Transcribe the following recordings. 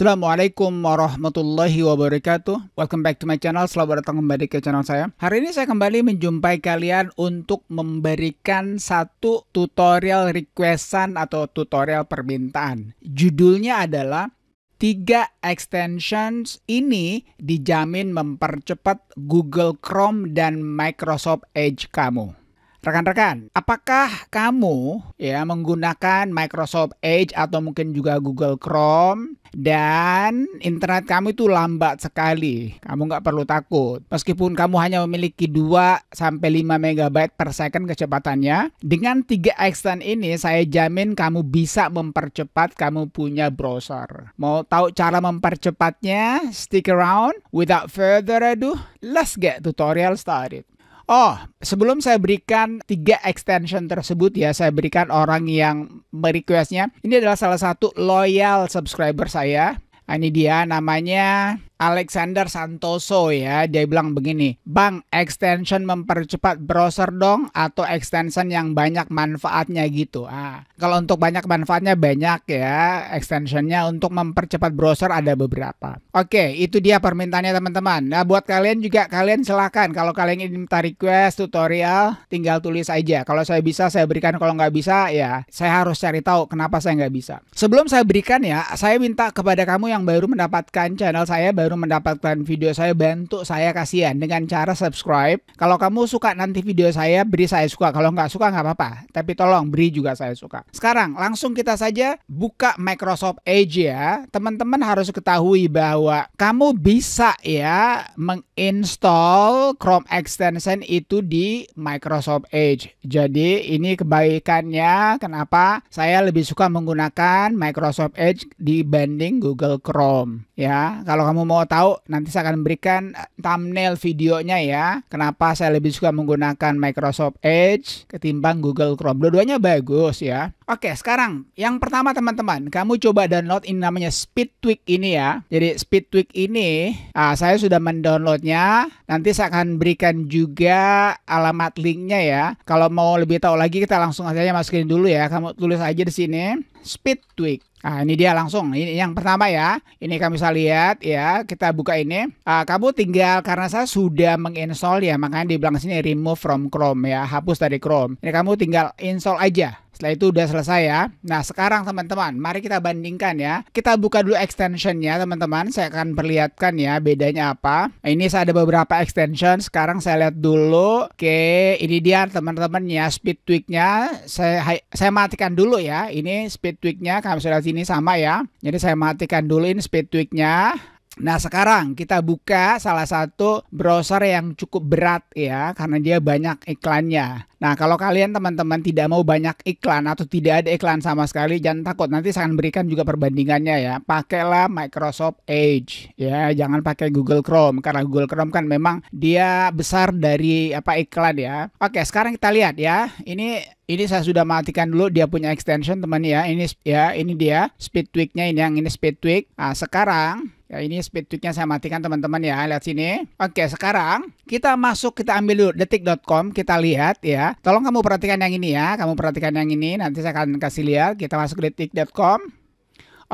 Assalamualaikum warahmatullahi wabarakatuh Welcome back to my channel, selamat datang kembali ke channel saya Hari ini saya kembali menjumpai kalian untuk memberikan satu tutorial requestan atau tutorial permintaan Judulnya adalah Tiga extensions ini dijamin mempercepat Google Chrome dan Microsoft Edge kamu. Rekan-rekan, apakah kamu ya menggunakan Microsoft Edge atau mungkin juga Google Chrome dan internet kamu itu lambat sekali. Kamu nggak perlu takut. Meskipun kamu hanya memiliki 2 sampai 5 MB per second kecepatannya, dengan 3 extend ini saya jamin kamu bisa mempercepat kamu punya browser. Mau tahu cara mempercepatnya? Stick around. Without further ado, let's get tutorial started. Oh, sebelum saya berikan tiga extension tersebut ya, saya berikan orang yang merequestnya. Ini adalah salah satu loyal subscriber saya. Ini dia namanya Alexander Santoso ya. Dia bilang begini, "Bang, extension mempercepat browser dong atau extension yang banyak manfaatnya gitu." Ah, kalau untuk banyak manfaatnya banyak ya. Extensionnya untuk mempercepat browser ada beberapa. Oke, itu dia permintaannya teman-teman. Nah, buat kalian juga kalian silahkan kalau kalian ingin minta request tutorial, tinggal tulis aja. Kalau saya bisa saya berikan, kalau nggak bisa ya saya harus cari tahu kenapa saya nggak bisa. Sebelum saya berikan ya, saya minta kepada kamu yang baru mendapatkan channel saya baru baru mendapatkan video saya, bantu saya kasihan dengan cara subscribe. Kalau kamu suka nanti video saya, beri saya suka. Kalau nggak suka nggak apa-apa, tapi tolong beri juga saya suka. Sekarang langsung kita saja buka Microsoft Edge ya. Teman-teman harus ketahui bahwa kamu bisa ya menginstall Chrome extension itu di Microsoft Edge. Jadi ini kebaikannya kenapa saya lebih suka menggunakan Microsoft Edge dibanding Google Chrome ya. Kalau kamu mau tahu nanti saya akan berikan eh, thumbnail videonya ya. Kenapa saya lebih suka menggunakan Microsoft Edge ketimbang Google Chrome. Dua-duanya bagus ya. Oke, sekarang yang pertama teman-teman, kamu coba download ini namanya Speedtweak ini ya. Jadi Speedtweak ini ah, saya sudah mendownloadnya. Nanti saya akan berikan juga alamat linknya ya. Kalau mau lebih tahu lagi kita langsung aja masukin dulu ya. Kamu tulis aja di sini speed tweak. Nah, ini dia langsung. Ini yang pertama ya. Ini kamu bisa lihat ya. Kita buka ini. Uh, kamu tinggal karena saya sudah menginstall ya, makanya dibilang sini remove from Chrome ya, hapus dari Chrome. Ini kamu tinggal install aja. Setelah itu udah selesai ya. Nah, sekarang teman-teman, mari kita bandingkan ya. Kita buka dulu extensionnya teman-teman. Saya akan perlihatkan ya bedanya apa. Nah, ini saya ada beberapa extension. Sekarang saya lihat dulu. Oke, ini dia teman-teman ya speed tweaknya. Saya saya matikan dulu ya. Ini speed tweaknya. Kamu sudah sini sama ya. Jadi saya matikan dulu ini speed tweaknya. Nah sekarang kita buka salah satu browser yang cukup berat ya karena dia banyak iklannya. Nah kalau kalian teman-teman tidak mau banyak iklan atau tidak ada iklan sama sekali jangan takut nanti saya akan berikan juga perbandingannya ya. Pakailah Microsoft Edge ya jangan pakai Google Chrome karena Google Chrome kan memang dia besar dari apa iklan ya. Oke sekarang kita lihat ya ini ini saya sudah matikan dulu dia punya extension teman ya ini ya ini dia speed tweaknya ini yang ini speed tweak. Nah sekarang Ya, ini speed tweaknya saya matikan teman-teman ya. Lihat sini. Oke, sekarang kita masuk, kita ambil dulu detik.com. Kita lihat ya. Tolong kamu perhatikan yang ini ya. Kamu perhatikan yang ini. Nanti saya akan kasih lihat. Kita masuk detik.com.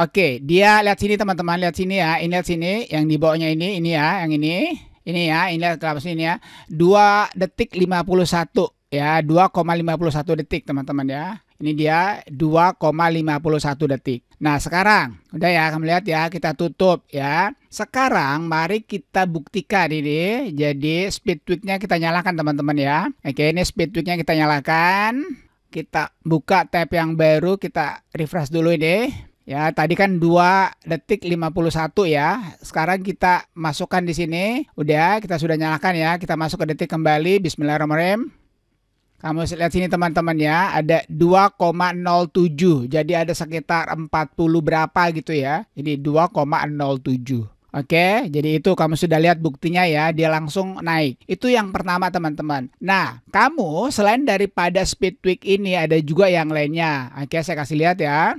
Oke, dia lihat sini teman-teman. Lihat sini ya. Ini lihat sini. Yang di bawahnya ini. Ini ya. Yang ini. Ini ya. Ini lihat kelapa sini ya. 2 detik 51. Ya, 2,51 detik teman-teman ya. Ini dia 2,51 detik. Nah sekarang, udah ya kamu lihat ya kita tutup ya. Sekarang mari kita buktikan ini. Jadi speed tweaknya kita nyalakan teman-teman ya. Oke ini speed tweaknya kita nyalakan. Kita buka tab yang baru, kita refresh dulu ini. Ya, tadi kan 2 detik 51 ya. Sekarang kita masukkan di sini. Udah, kita sudah nyalakan ya. Kita masuk ke detik kembali. Bismillahirrahmanirrahim. Kamu lihat sini teman-teman ya, ada 2,07. Jadi ada sekitar 40 berapa gitu ya. ini 2,07. Oke, jadi itu kamu sudah lihat buktinya ya, dia langsung naik. Itu yang pertama teman-teman. Nah, kamu selain daripada speed tweak ini ada juga yang lainnya. Oke, saya kasih lihat ya.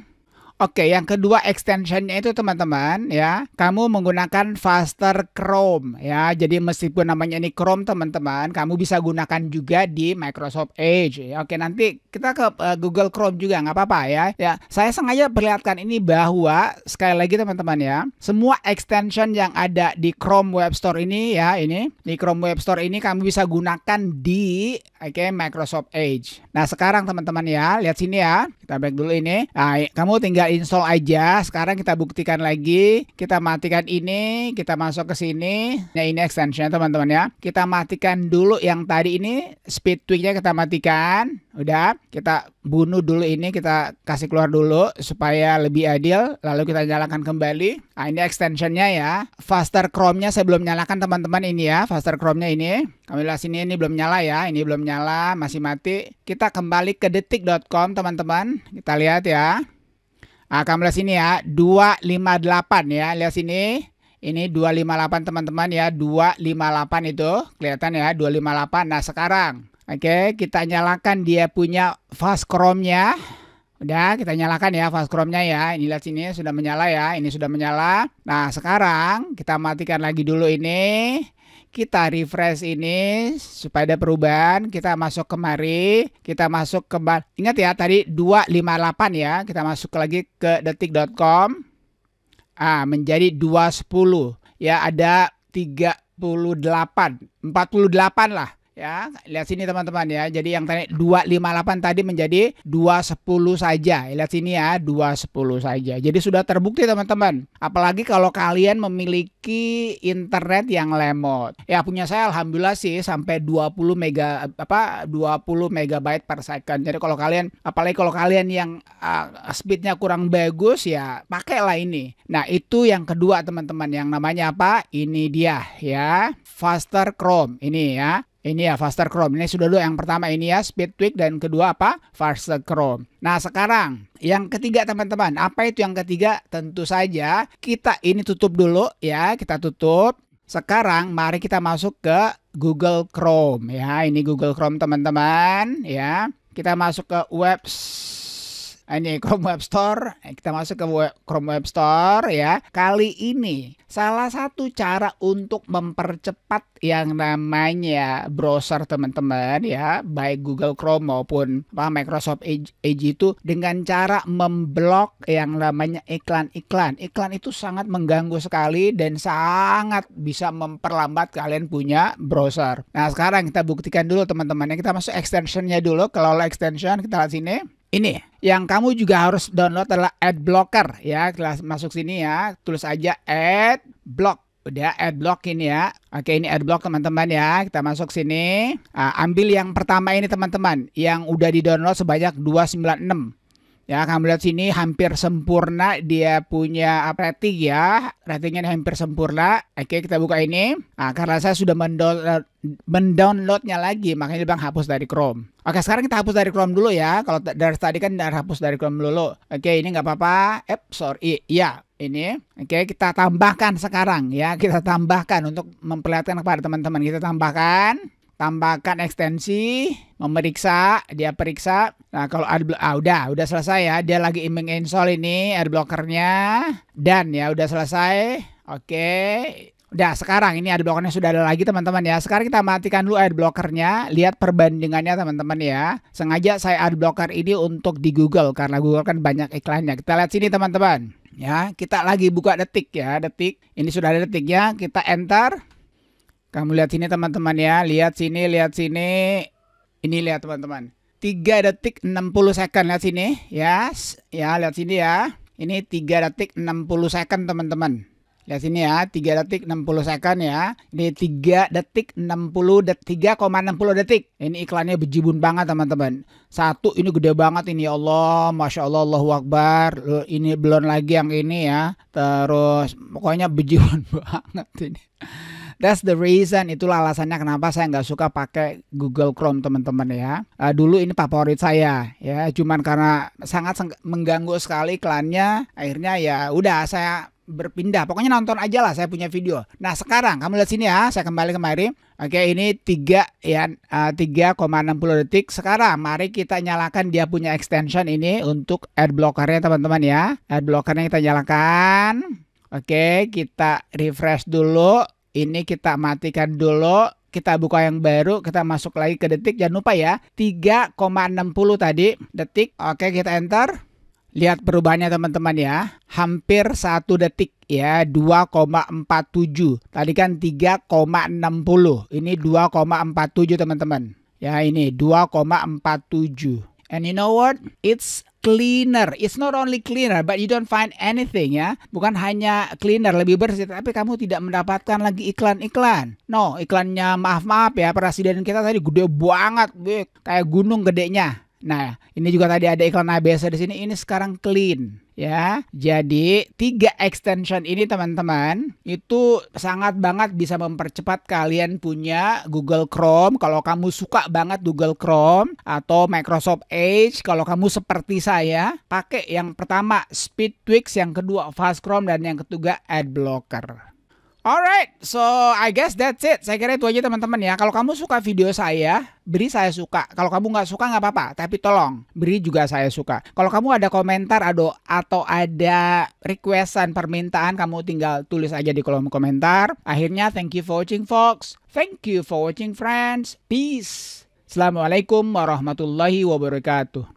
Oke, yang kedua extensionnya itu teman-teman ya, kamu menggunakan faster Chrome ya. Jadi meskipun namanya ini Chrome teman-teman, kamu bisa gunakan juga di Microsoft Edge. Oke, nanti kita ke uh, Google Chrome juga nggak apa-apa ya. Ya, saya sengaja perlihatkan ini bahwa sekali lagi teman-teman ya, semua extension yang ada di Chrome Web Store ini ya, ini di Chrome Web Store ini kamu bisa gunakan di oke okay, Microsoft Edge. Nah, sekarang teman-teman ya, lihat sini ya. Kita back dulu ini. Nah, kamu tinggal kita install aja. Sekarang kita buktikan lagi. Kita matikan ini, kita masuk ke sini. Nah, ini extension teman-teman ya. Kita matikan dulu yang tadi ini speed tweaknya kita matikan. Udah, kita bunuh dulu ini, kita kasih keluar dulu supaya lebih adil. Lalu kita nyalakan kembali. Nah, ini extensionnya ya. Faster Chrome-nya saya belum nyalakan teman-teman ini ya. Faster Chrome-nya ini. Kami lihat sini ini belum nyala ya. Ini belum nyala, masih mati. Kita kembali ke detik.com teman-teman. Kita lihat ya. Nah, kamu lihat sini ya, 258 ya. Lihat sini. Ini 258 teman-teman ya, 258 itu kelihatan ya 258. Nah, sekarang oke, okay, kita nyalakan dia punya fast chrome-nya. Udah, kita nyalakan ya fast chrome-nya ya. Ini lihat sini sudah menyala ya. Ini sudah menyala. Nah, sekarang kita matikan lagi dulu ini kita refresh ini supaya ada perubahan. Kita masuk kemari, kita masuk ke bar. ingat ya tadi 258 ya. Kita masuk lagi ke detik.com. Ah, menjadi 210. Ya, ada 38, 48 lah ya. Lihat sini teman-teman ya. Jadi yang tadi 258 tadi menjadi 210 saja. Lihat sini ya, 210 saja. Jadi sudah terbukti teman-teman. Apalagi kalau kalian memiliki internet yang lemot. Ya punya saya alhamdulillah sih sampai 20 mega apa 20 megabyte per second. Jadi kalau kalian apalagi kalau kalian yang uh, speednya kurang bagus ya pakailah ini. Nah, itu yang kedua teman-teman yang namanya apa? Ini dia ya, Faster Chrome ini ya. Ini ya Faster Chrome. Ini sudah dulu yang pertama ini ya Speed Tweak dan kedua apa? Faster Chrome. Nah sekarang yang ketiga teman-teman, apa itu yang ketiga? Tentu saja kita ini tutup dulu ya, kita tutup. Sekarang mari kita masuk ke Google Chrome ya. Ini Google Chrome teman-teman ya. Kita masuk ke website ini Chrome Web Store, eh, kita masuk ke Chrome Web Store ya. Kali ini salah satu cara untuk mempercepat yang namanya browser teman-teman ya, baik Google Chrome maupun Microsoft Edge itu dengan cara memblok yang namanya iklan-iklan. Iklan itu sangat mengganggu sekali dan sangat bisa memperlambat kalian punya browser. Nah, sekarang kita buktikan dulu teman-teman. Ya. Kita masuk extensionnya dulu, kalau extension kita lihat sini ini yang kamu juga harus download adalah ad blocker ya kelas masuk sini ya tulis aja ad block udah ad block ini ya oke ini ad block teman-teman ya kita masuk sini nah, ambil yang pertama ini teman-teman yang udah di download sebanyak 296 Ya, kamu lihat sini hampir sempurna dia punya rating ya. Ratingnya hampir sempurna. Oke, kita buka ini. Nah, karena saya sudah eh, mendownloadnya lagi, makanya dia bilang hapus dari Chrome. Oke, sekarang kita hapus dari Chrome dulu ya. Kalau dari tadi kan dari hapus dari Chrome dulu. Oke, ini nggak apa-apa. Eh, sorry. Iya, ini. Oke, kita tambahkan sekarang ya. Kita tambahkan untuk memperlihatkan kepada teman-teman. Kita tambahkan tambahkan ekstensi, memeriksa, dia periksa. Nah, kalau ad ah, udah, udah selesai ya. Dia lagi iming ini ad blockernya dan ya udah selesai. Oke. Udah sekarang ini ad blockernya sudah ada lagi teman-teman ya. Sekarang kita matikan dulu ad blockernya, lihat perbandingannya teman-teman ya. Sengaja saya ad blocker ini untuk di Google karena Google kan banyak iklannya. Kita lihat sini teman-teman. Ya, kita lagi buka detik ya, detik. Ini sudah ada detiknya, kita enter. Kamu lihat sini teman-teman ya, lihat sini, lihat sini. Ini lihat teman-teman. 3 detik 60 second lihat sini ya. Yes. Ya, lihat sini ya. Ini 3 detik 60 second teman-teman. Lihat sini ya, 3 detik 60 second ya. Ini 3 detik 60 detik 3,60 detik. Ini iklannya bejibun banget teman-teman. Satu ini gede banget ini ya Allah, Masya Allah, Allahu Akbar. Ini belum lagi yang ini ya. Terus pokoknya bejibun banget ini. That's the reason itulah alasannya kenapa saya nggak suka pakai Google Chrome teman-teman ya. Uh, dulu ini favorit saya ya, cuman karena sangat mengganggu sekali iklannya, akhirnya ya udah saya berpindah. Pokoknya nonton aja lah saya punya video. Nah sekarang kamu lihat sini ya, saya kembali kemari. Oke ini 3 ya eh, tiga uh, puluh detik. Sekarang mari kita nyalakan dia punya extension ini untuk ad blockernya teman-teman ya. Ad blockernya kita nyalakan. Oke kita refresh dulu. Ini kita matikan dulu kita buka yang baru, kita masuk lagi ke detik. Jangan lupa ya, 3,60 tadi detik. Oke, kita enter. Lihat perubahannya teman-teman ya. Hampir satu detik ya, 2,47. Tadi kan 3,60. Ini 2,47 teman-teman. Ya, ini 2,47. And you know what? It's cleaner. It's not only cleaner, but you don't find anything ya. Bukan hanya cleaner lebih bersih, tapi kamu tidak mendapatkan lagi iklan-iklan. No, iklannya maaf-maaf ya, presiden kita tadi gede banget, kayak gunung gedenya. Nah, ini juga tadi ada iklan ABS di sini. Ini sekarang clean ya. Jadi tiga extension ini teman-teman itu sangat banget bisa mempercepat kalian punya Google Chrome kalau kamu suka banget Google Chrome atau Microsoft Edge kalau kamu seperti saya pakai yang pertama Speed Tweaks, yang kedua Fast Chrome dan yang ketiga Ad Blocker. Alright, so I guess that's it. Saya kira itu aja teman-teman ya. Kalau kamu suka video saya, beri saya suka. Kalau kamu nggak suka nggak apa-apa, tapi tolong beri juga saya suka. Kalau kamu ada komentar ado, atau ada requestan permintaan, kamu tinggal tulis aja di kolom komentar. Akhirnya, thank you for watching, folks. Thank you for watching, friends. Peace. Assalamualaikum warahmatullahi wabarakatuh.